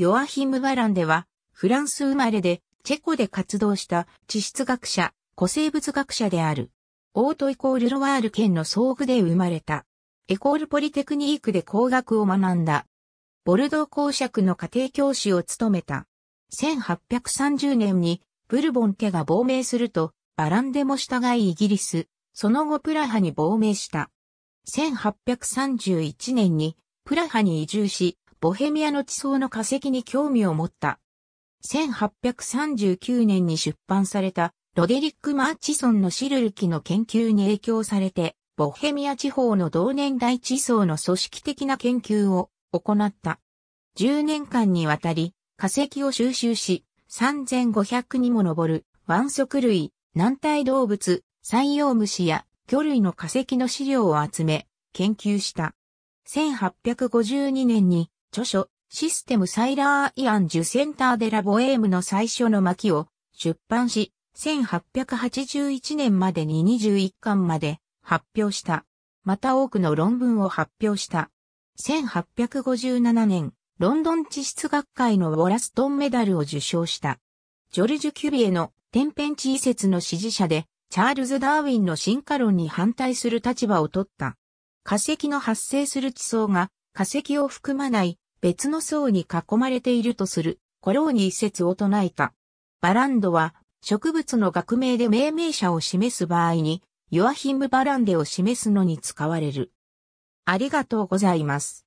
ヨアヒム・バランでは、フランス生まれで、チェコで活動した地質学者、古生物学者である。オートイコールロワール県の総具で生まれた。エコールポリテクニークで工学を学んだ。ボルドー公爵の家庭教師を務めた。1830年にブルボン家が亡命すると、バランでも従いイギリス、その後プラハに亡命した。1831年にプラハに移住し、ボヘミアの地層の化石に興味を持った。1839年に出版されたロデリック・マーチソンのシルル記の研究に影響されて、ボヘミア地方の同年代地層の組織的な研究を行った。10年間にわたり化石を収集し、3500にも上る腕足類、軟体動物、採用虫や魚類の化石の資料を集め、研究した。1852年に著書、システムサイラーイアン・ジュセンターデラ・ボエームの最初の巻を出版し、1881年までに21巻まで発表した。また多くの論文を発表した。1857年、ロンドン地質学会のウォラストンメダルを受賞した。ジョルジュ・キュビエの天変地異説の支持者で、チャールズ・ダーウィンの進化論に反対する立場を取った。化石の発生する地層が化石を含まない別の層に囲まれているとする、コローニ一説を唱えた。バランドは、植物の学名で命名者を示す場合に、ヨアヒム・バランデを示すのに使われる。ありがとうございます。